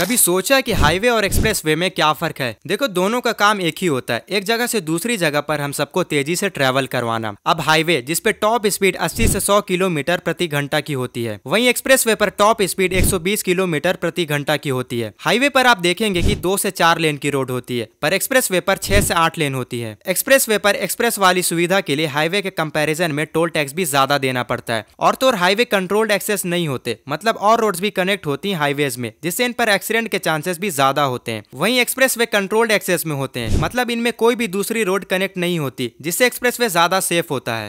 कभी सोचा है कि हाईवे और एक्सप्रेस वे में क्या फर्क है देखो दोनों का काम एक ही होता है एक जगह से दूसरी जगह पर हम सबको तेजी से ट्रेवल करवाना अब हाईवे जिसपे टॉप स्पीड 80 से 100 किलोमीटर प्रति घंटा की होती है वहीं एक्सप्रेस वे पर टॉप स्पीड 120 किलोमीटर प्रति घंटा की होती है हाईवे पर आप देखेंगे की दो ऐसी चार लेन की रोड होती है पर एक्सप्रेस वे पर छह से आठ लेन होती है एक्सप्रेस वे पर एक्सप्रेस वाली सुविधा के लिए हाईवे के कम्पेरिजन में टोल टैक्स भी ज्यादा देना पड़ता है और तो हाईवे कंट्रोल्ड एक्सेस नहीं होते मतलब और रोड भी कनेक्ट होती है हाईवे में जिससे इन पर एक्सेस एक्सीडेंट के चांसेस भी ज्यादा होते हैं वहीं एक्सप्रेस वे कंट्रोल्ड एक्सेस में होते हैं मतलब इनमें कोई भी दूसरी रोड कनेक्ट नहीं होती जिससे एक्सप्रेस वे ज्यादा सेफ होता है